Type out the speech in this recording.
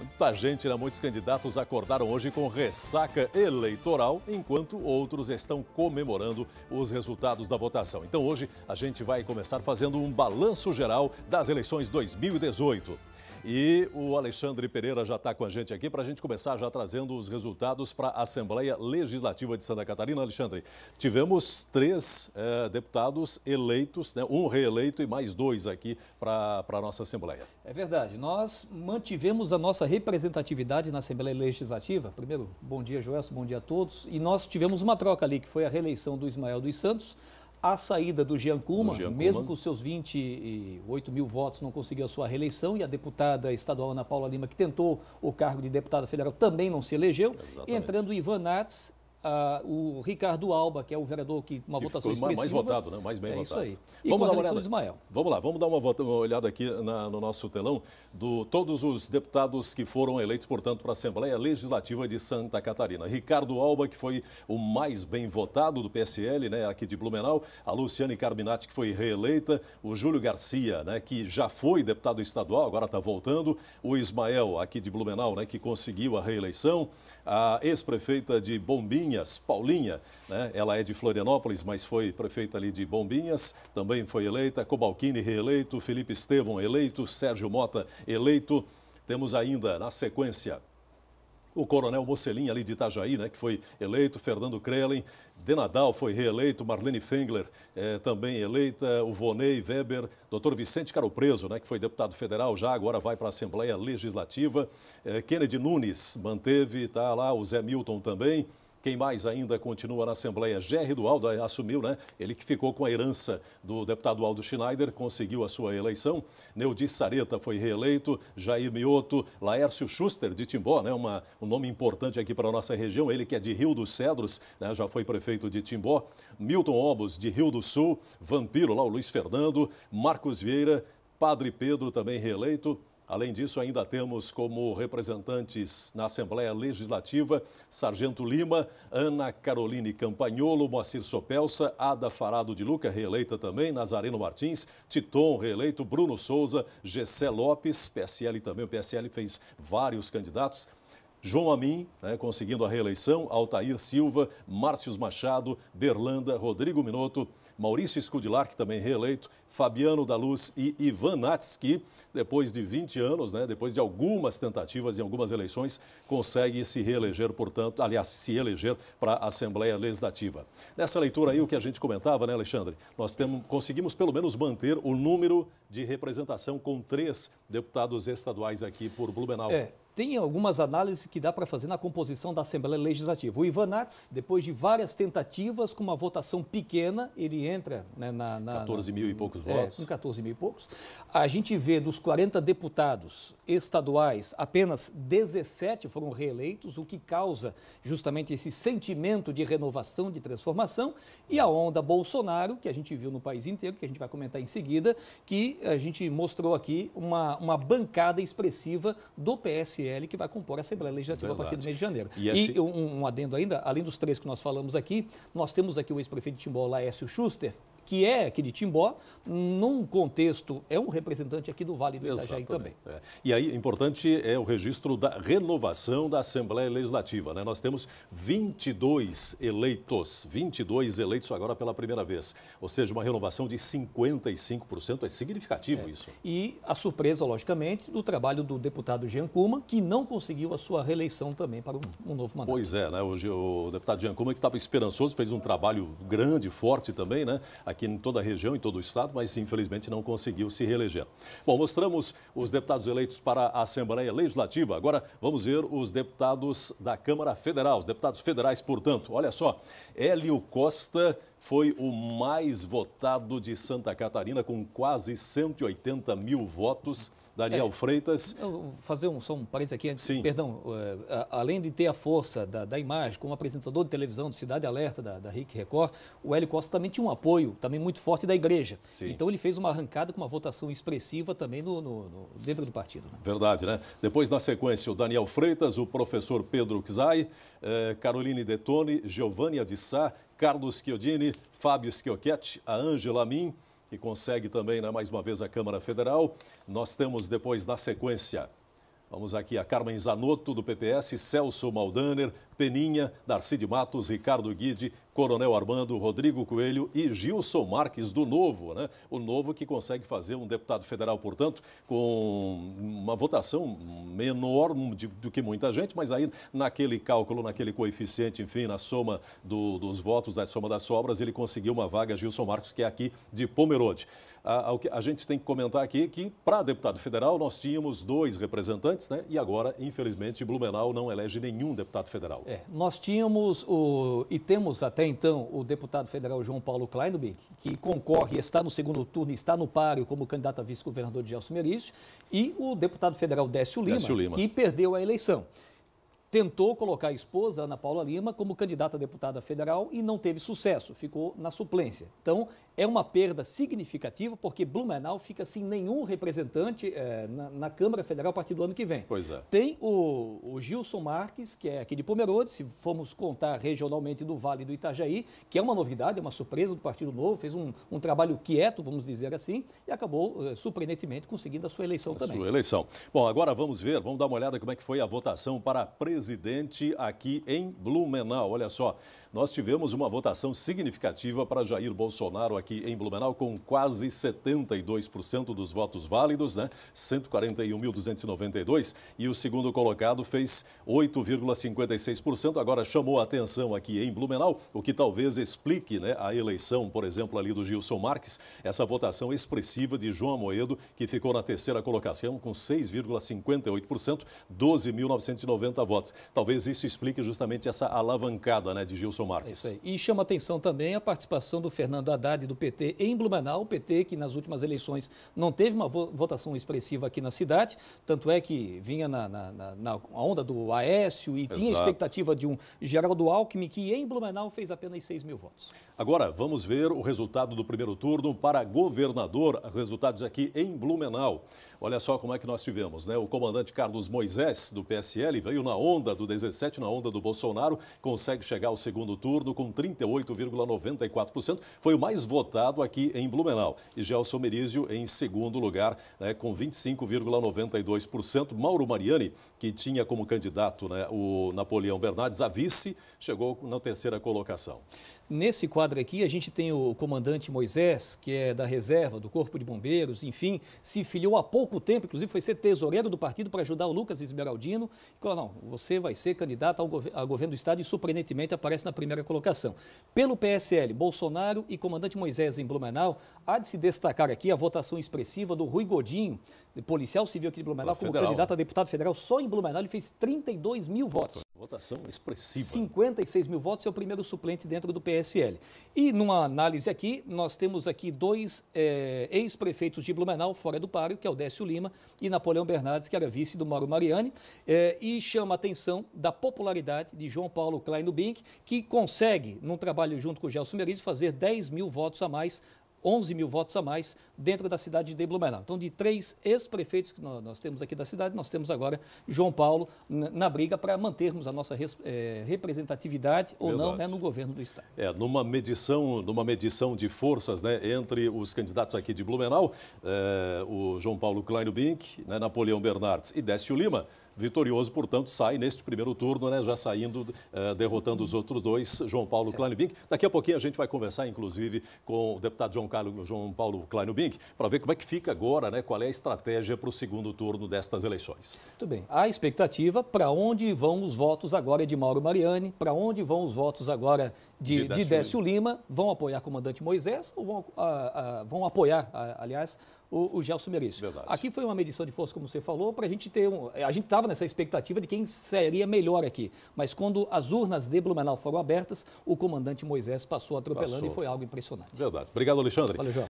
Muita gente, né? muitos candidatos acordaram hoje com ressaca eleitoral, enquanto outros estão comemorando os resultados da votação. Então hoje a gente vai começar fazendo um balanço geral das eleições 2018. E o Alexandre Pereira já está com a gente aqui para a gente começar já trazendo os resultados para a Assembleia Legislativa de Santa Catarina. Alexandre, tivemos três é, deputados eleitos, né, um reeleito e mais dois aqui para a nossa Assembleia. É verdade. Nós mantivemos a nossa representatividade na Assembleia Legislativa. Primeiro, bom dia, Joelso, bom dia a todos. E nós tivemos uma troca ali, que foi a reeleição do Ismael dos Santos a saída do Jean Kuma, mesmo com seus 28 mil votos, não conseguiu a sua reeleição, e a deputada estadual Ana Paula Lima, que tentou o cargo de deputada federal, também não se elegeu, Exatamente. entrando Ivan Nats Uh, o Ricardo Alba, que é o vereador que uma que votação expressiva. mais votado, né? Mais bem é votado. Isso aí. E vamos dar uma olhada. Ismael. Vamos lá, vamos dar uma, vota, uma olhada aqui na, no nosso telão do todos os deputados que foram eleitos, portanto, para a Assembleia Legislativa de Santa Catarina. Ricardo Alba, que foi o mais bem votado do PSL, né, aqui de Blumenau, a Luciane Carminati, que foi reeleita, o Júlio Garcia, né, que já foi deputado estadual, agora está voltando, o Ismael, aqui de Blumenau, né, que conseguiu a reeleição, a ex-prefeita de Bombim, Bombinhas, Paulinha. Né? Ela é de Florianópolis, mas foi prefeita ali de Bombinhas, também foi eleita. Cobalcini reeleito, Felipe Estevão eleito, Sérgio Mota eleito. Temos ainda, na sequência, o coronel Mocelin, ali de Itajaí, né, que foi eleito, Fernando Krellen, Denadal foi reeleito, Marlene Fengler é também eleita, o Vonei Weber, doutor Vicente Caropreso, né, que foi deputado federal já, agora vai para a Assembleia Legislativa, eh, Kennedy Nunes manteve, está lá o Zé Milton também, quem mais ainda continua na Assembleia? Gerry Dualdo eh, assumiu, né? Ele que ficou com a herança do deputado Aldo Schneider, conseguiu a sua eleição. Neudi Sareta foi reeleito, Jair Mioto, Laércio Schuster de Timbó, né? Uma, um nome importante aqui para a nossa região. Ele que é de Rio dos Cedros, né? já foi prefeito de Timbó. Milton Obos, de Rio do Sul, Vampiro, lá o Luiz Fernando, Marcos Vieira, Padre Pedro, também reeleito. Além disso, ainda temos como representantes na Assembleia Legislativa Sargento Lima, Ana Caroline Campagnolo, Moacir Sopelsa, Ada Farado de Luca, reeleita também, Nazareno Martins, Titon, reeleito, Bruno Souza, Gessé Lopes, PSL também, o PSL fez vários candidatos. João Amin, né, conseguindo a reeleição, Altair Silva, Márcios Machado, Berlanda, Rodrigo Minotto, Maurício Scudilar, que também reeleito, Fabiano da Luz e Ivan Natsky, depois de 20 anos, né, depois de algumas tentativas e algumas eleições, consegue se reeleger, portanto, aliás, se eleger para a Assembleia Legislativa. Nessa leitura aí, o que a gente comentava, né, Alexandre? Nós temos, conseguimos pelo menos manter o número de representação com três deputados estaduais aqui por Blumenau. É, tem algumas análises que dá para fazer na composição da Assembleia Legislativa. O Ivan Nats, depois de várias tentativas, com uma votação pequena, ele entra né, na, na, 14 mil e poucos é, votos. Com 14 mil e poucos. A gente vê dos 40 deputados estaduais, apenas 17 foram reeleitos, o que causa justamente esse sentimento de renovação, de transformação. E a onda Bolsonaro, que a gente viu no país inteiro, que a gente vai comentar em seguida, que a gente mostrou aqui uma, uma bancada expressiva do PSL PL que vai compor a Assembleia Legislativa Verdade. a partir do mês de janeiro. E, assim... um, um, adendo ainda, além dos três que nós falamos aqui, nós temos aqui o ex-prefeito de Timbó, Laércio Schuster, que é aqui de Timbó, num contexto, é um representante aqui do Vale do Itajaí também. É. E aí, importante é o registro da renovação da Assembleia Legislativa. Né? Nós temos 22 eleitos, 22 eleitos agora pela primeira vez. Ou seja, uma renovação de 55%, é significativo é. isso. E a surpresa, logicamente, do trabalho do deputado Jean Kuma, que não conseguiu a sua reeleição também para um, novo mandato. Pois é, né? hoje o deputado Jean Kuma, que estava esperançoso, fez um trabalho grande, forte também, né? aqui em toda a região, em todo o estado, mas infelizmente não conseguiu se reeleger. Bom, mostramos os deputados eleitos para a Assembleia Legislativa. Agora vamos ver os deputados da Câmara Federal, os deputados federais, portanto. Olha só, Hélio Costa foi o mais votado de Santa Catarina, com quase 180 mil votos. Daniel é, Freitas. Eu fazer um, só um parênteses aqui antes. Sim. Perdão, uh, além de ter a força da, da, imagem como apresentador de televisão do Cidade Alerta, da, da Record, o Hélio Costa também tinha um apoio também muito forte da igreja. Sim. Então ele fez uma arrancada com uma votação expressiva também no, no, no dentro do partido. Né? Verdade, né? Depois, na sequência, o Daniel Freitas, o professor Pedro Xai, eh, é, Caroline Detone, Giovanni de Carlos Chiodini, Fábio Schiochetti, a Ângela Min, que consegue também, né, mais uma vez, a Câmara Federal. Nós temos depois, na sequência, Vamos aqui a Carmen Zanotto, do PPS, Celso Maldaner, Peninha, Darcy de Matos, Ricardo Guide, Coronel Armando, Rodrigo Coelho e Gilson Marques do Novo, né? O Novo que consegue fazer um deputado federal, portanto, com uma votação menor de, do que muita gente, mas aí naquele cálculo, naquele coeficiente, enfim, na soma do, dos votos, na soma das sobras, ele conseguiu uma vaga, Gilson Marques, que é aqui de Pomerode. A, a, a gente tem que comentar aqui que, para deputado federal, nós tínhamos dois representantes, né? E agora, infelizmente, Blumenau não elege nenhum deputado federal. É, nós tínhamos o, e temos até até então o deputado federal João Paulo Kleinbeck, que concorre, está no segundo turno, está no páreo como candidato a vice-governador de Gelson Merício, e o deputado federal Décio Lima, Décio Lima, que perdeu a eleição tentou colocar a esposa, Ana Paula Lima, como candidata a deputada federal e não teve sucesso, ficou na suplência. Então, é uma perda significativa, porque Blumenau fica sem nenhum representante é, na, na, Câmara Federal a partir do ano que vem. Pois é. Tem o, o Gilson Marques, que é aqui de Pomerode, se formos contar regionalmente do Vale do Itajaí, que é uma novidade, é uma surpresa do Partido Novo, fez um, um trabalho quieto, vamos dizer assim, e acabou, é, surpreendentemente, conseguindo a sua eleição a também. Sua eleição. Bom, agora vamos ver, vamos dar uma olhada como é que foi a votação para presidente presidente aqui em Blumenau. Olha só, nós tivemos uma votação significativa para Jair Bolsonaro aqui em Blumenau, com quase 72% dos votos válidos, né? 141.292. E o segundo colocado fez 8,56%. Agora chamou a atenção aqui em Blumenau, o que talvez explique né, a eleição, por exemplo, ali do Gilson Marques, essa votação expressiva de João Moedo, que ficou na terceira colocação com 6,58%, 12.990 votos. Talvez isso explique justamente essa alavancada né, de Gilson é Marques. aí. e chama atenção também a participação do Fernando Haddad do PT em Blumenau, o PT que nas últimas eleições não teve uma votação expressiva aqui na cidade, tanto é que vinha na, na, na, na onda do Aécio e Exato. tinha expectativa de um Geraldo Alckmin que em Blumenau fez apenas 6 mil votos. Agora, vamos ver o resultado do primeiro turno para governador, resultados aqui em Blumenau. Olha só como é que nós tivemos, né? O comandante Carlos Moisés, do PSL, veio na onda do 17, na onda do Bolsonaro, consegue chegar ao segundo turno com 38,94%. Foi o mais votado aqui em Blumenau. E Gelson Merizio em segundo lugar, né, com 25,92%. Mauro Mariani, que tinha como candidato né, o Napoleão Bernardes a vice, chegou na terceira colocação. Nesse quadro aqui, a gente tem o comandante Moisés, que é da reserva, do Corpo de Bombeiros, enfim, se filiou há pouco tempo, inclusive foi ser tesoureiro do partido para ajudar o Lucas Esmeraldino. E falou, não, você vai ser candidato ao a governo do Estado e, surpreendentemente, aparece na primeira colocação. Pelo PSL, Bolsonaro e comandante Moisés em Blumenau, há de se destacar aqui a votação expressiva do Rui Godinho, policial civil aqui de Blumenau, como candidato a deputado federal. Só em Blumenau ele fez 32 mil votos. Votação expressiva. 56 mil votos é o primeiro suplente dentro do PSL. E numa análise aqui, nós temos aqui dois é, ex-prefeitos de Blumenau, fora do páreo, que é o Décio Lima e Napoleão Bernardes, que era vice do Mauro Mariani. É, e chama a atenção da popularidade de João Paulo Klein Bink, que consegue, num trabalho junto com o Gelson Merizio, fazer 10 mil votos a mais 11 mil votos a mais dentro da cidade de Blumenau. Então, de três ex-prefeitos que nós temos aqui da cidade, nós temos agora João Paulo na briga para mantermos a nossa é, representatividade ou Verdade. não né, no governo do Estado. É, numa medição, numa medição de forças né, entre os candidatos aqui de Blumenau, é, o João Paulo Kleinubink, né, Napoleão Bernardes e Décio Lima, vitorioso, portanto, sai neste primeiro turno, né, já saindo, uh, derrotando os outros dois, João Paulo Kleinbink. Daqui a pouquinho a gente vai conversar, inclusive, com o deputado João, Carlos, João Paulo Kleinbink, para ver como é que fica agora, né, qual é a estratégia para o segundo turno destas eleições. Muito bem. A expectativa para onde vão os votos agora de Mauro Mariani, para onde vão os votos agora de, de, Décio, de Décio Lima. Lima, vão apoiar o comandante Moisés ou vão, ah, ah, vão apoiar, ah, aliás, o, o Gelson Merício. Verdade. Aqui foi uma medição de força, como você falou, para a gente ter um. Eh, a gente estava nessa expectativa de quem seria melhor aqui. Mas quando as urnas de Blumenau foram abertas, o comandante Moisés passou atropelando passou. e foi algo impressionante. Verdade. Obrigado, Alexandre. Valeu, João.